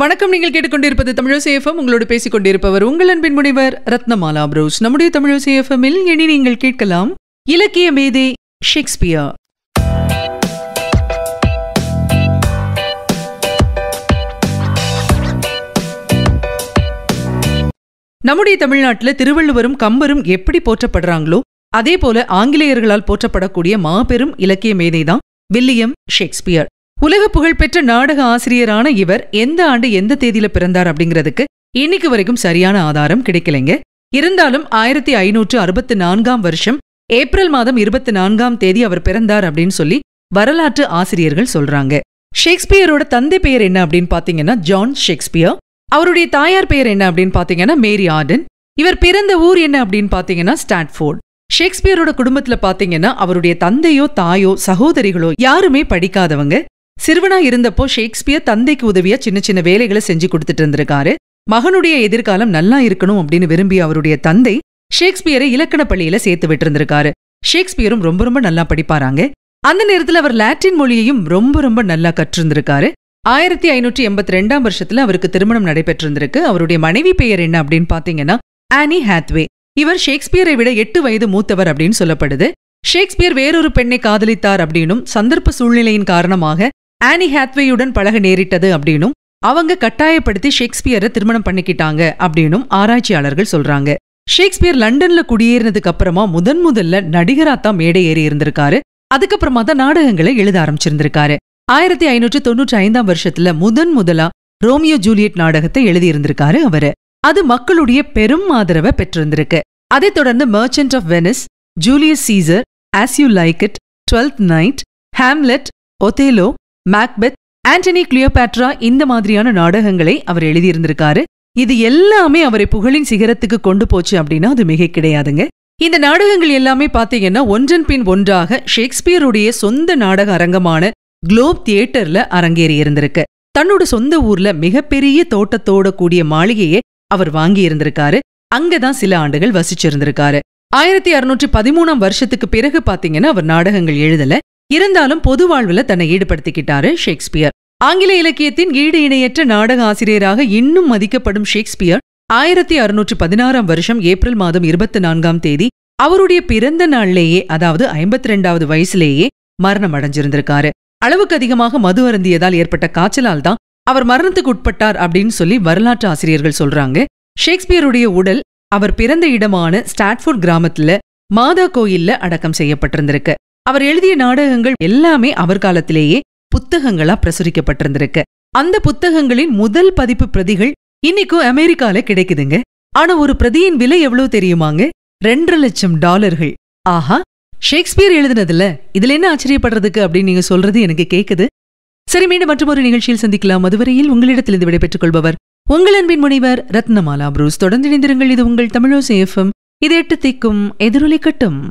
வணக்கம் நீங்கள் கேட்டுக்கொண்டிருப்பது தமிழசேஃபம் உங்களோடு பேசிக் கொண்டிருப்பவர் உங்கள் அன்பின் முனைவர் ரத்னமாலா புரோஸ் நம்முடைய தமிழசேஃபமில் இனி நீங்கள் கேட்கலாம் இலக்கிய மேதை ஷேக்ஸ்பியர் நம்முடைய தமிழ்நாட்டில் திருவள்ளுவரும் கம்பரும் எப்படி போற்றப்படுறாங்களோ அதே போல ஆங்கிலேயர்களால் போற்றப்படக்கூடிய மாபெரும் இலக்கிய மேதைதான் வில்லியம் ஷேக்ஸ்பியர் உலக புகழ்பெற்ற நாடக ஆசிரியரான இவர் எந்த ஆண்டு எந்த தேதியில பிறந்தார் அப்படிங்கிறதுக்கு இன்னைக்கு வரைக்கும் சரியான ஆதாரம் கிடைக்கலைங்க இருந்தாலும் ஆயிரத்தி ஐநூற்று அறுபத்தி நான்காம் வருஷம் ஏப்ரல் மாதம் இருபத்தி நான்காம் தேதி அவர் பிறந்தார் அப்படின்னு சொல்லி வரலாற்று ஆசிரியர்கள் சொல்றாங்க ஷேக்ஸ்பியரோட தந்தை பெயர் என்ன அப்படின்னு பாத்தீங்கன்னா ஜான் ஷேக்ஸ்பியர் அவருடைய தாயார் பெயர் என்ன அப்படின்னு பாத்தீங்கன்னா மேரி ஆர்டன் இவர் பிறந்த ஊர் என்ன அப்படின்னு பாத்தீங்கன்னா ஸ்டாட்ஃபோர்ட் ஷேக்ஸ்பியரோட குடும்பத்துல பாத்தீங்கன்னா அவருடைய தந்தையோ தாயோ சகோதரிகளோ யாருமே படிக்காதவங்க சிறுவனா இருந்தப்போ ஷேக்ஸ்பியர் தந்தைக்கு உதவியா சின்ன சின்ன வேலைகளை செஞ்சு கொடுத்துட்டு இருந்திருக்காரு மகனுடைய எதிர்காலம் நல்லா இருக்கணும் அப்படின்னு விரும்பிய அவருடைய தந்தை ஷேக்ஸ்பியரை இலக்கண பள்ளியில சேர்த்து விட்டிருந்திருக்காரு ஷேக்ஸ்பியரும் ரொம்ப ரொம்ப நல்லா படிப்பாராங்க அந்த நேரத்தில் அவர் லாட்டின் மொழியையும் ரொம்ப ரொம்ப நல்லா கற்றிருந்திருக்காரு ஆயிரத்தி ஐநூற்றி எண்பத்தி ரெண்டாம் வருஷத்துல அவருக்கு திருமணம் நடைபெற்றிருந்திருக்கு அவருடைய மனைவி பெயர் என்ன அப்படின்னு பாத்தீங்கன்னா ஆனி ஹாத்வே இவர் ஷேக்ஸ்பியரை விட எட்டு வயது மூத்தவர் அப்படின்னு சொல்லப்படுது ஷேக்ஸ்பியர் வேறொரு பெண்ணை காதலித்தார் அப்படின்னும் சந்தர்ப்ப சூழ்நிலையின் காரணமாக ஆனி ஹேத்வேயுடன் பழக நேரிட்டது அப்படின்னும் அவங்க கட்டாயப்படுத்தி ஷேக்ஸ்பியரை திருமணம் பண்ணிக்கிட்டாங்க அப்படின்னும் ஆராய்ச்சியாளர்கள் சொல்றாங்க ஷேக்ஸ்பியர் லண்டன்ல குடியேறினதுக்கு அப்புறமா முதன் முதல்ல நடிகரா தான் மேடை ஏறி இருந்திருக்காரு அதுக்கப்புறமா தான் நாடகங்களை எழுத ஆரம்பிச்சிருந்திருக்காரு ஆயிரத்தி ஐநூற்றி தொண்ணூற்றி ஐந்தாம் வருஷத்துல முதன் முதலா ரோமியோ ஜூலியட் நாடகத்தை எழுதியிருந்திருக்காரு அவரு அது மக்களுடைய பெரும் ஆதரவை பெற்றிருந்திருக்கு அதைத் தொடர்ந்து merchant of Venice Julius Caesar as you like it twelfth night Hamlet Othello Macbeth Antony Cleopatra இந்த மாதிரியான நாடகங்களை அவர் எழுதியிருந்திருக்காரு இது எல்லாமே அவரை புகழின் சிகரத்துக்கு கொண்டு போச்சு அப்படின்னா அது மிக கிடையாதுங்க இந்த நாடகங்கள் எல்லாமே பார்த்தீங்கன்னா ஒன்றன் பின் ஒன்றாக ஷேக்ஸ்பியருடைய சொந்த நாடக அரங்கமான குளோப் தியேட்டர்ல அரங்கேறி இருந்திருக்கு தன்னோட சொந்த ஊர்ல மிகப்பெரிய தோட்டத்தோட கூடிய மாளிகையை அவர் வாங்கி இருந்திருக்காரு அங்கதான் சில ஆண்டுகள் வசிச்சிருந்திருக்காரு ஆயிரத்தி அறுநூற்றி பதிமூணாம் வருஷத்துக்கு பிறகு பாத்தீங்கன்னா அவர் நாடகங்கள் எழுதல இருந்தாலும் பொது வாழ்வில் தன்னை ஈடுபடுத்திக்கிட்டாரு ஷேக்ஸ்பியர் ஆங்கில இலக்கியத்தின் ஈடு இணையற்ற நாடக ஆசிரியராக இன்னும் மதிக்கப்படும் ஷேக்ஸ்பியர் ஆயிரத்தி அறுநூற்று பதினாறாம் வருஷம் ஏப்ரல் மாதம் இருபத்தி நான்காம் தேதி அவருடைய பிறந்த நாளிலேயே அதாவது ஐம்பத்தி ரெண்டாவது வயசுலேயே மரணம் அடைஞ்சிருந்திருக்காரு அளவுக்கு அதிகமாக மது அருந்தியதால் ஏற்பட்ட காய்ச்சலால் தான் அவர் மரணத்துக்கு உட்பட்டார் அப்படின்னு சொல்லி வரலாற்று ஆசிரியர்கள் சொல்றாங்க ஷேக்ஸ்பியருடைய உடல் அவர் பிறந்த இடமான ஸ்டாட்ஃபோர்ட் கிராமத்துல மாதா கோயில்ல அடக்கம் செய்யப்பட்டிருந்திருக்கு அவர் எழுதிய நாடகங்கள் எல்லாமே அவர் காலத்திலேயே புத்தகங்களா பிரசுரிக்கப்பட்டிருந்திருக்கு அந்த புத்தகங்களின் முதல் பதிப்பு பிரதிகள் இன்னைக்கும் அமெரிக்கால கிடைக்குதுங்க ஆனா ஒரு பிரதியின் விலை எவ்வளவு தெரியுமாங்க ரெண்டு லட்சம் டாலர்கள் ஆஹா ஷேக்ஸ்பியர் எழுதுனதுல இதுல என்ன ஆச்சரியப்படுறதுக்கு அப்படின்னு நீங்க சொல்றது எனக்கு கேக்குது சரி மீண்டும் மற்றும் ஒரு நிகழ்ச்சியில் சந்திக்கலாம் அதுவரையில் உங்களிடத்திலிருந்து விடைபெற்றுக் கொள்பவர் உங்கள் அன்பின் முனைவர் ரத்னமாலா புரூஸ் தொடர்ந்து இணைந்திருங்கள் இது உங்கள் தமிழோ எஃப்எம் இது எட்டு திக்கும் எதிரொலி கட்டும்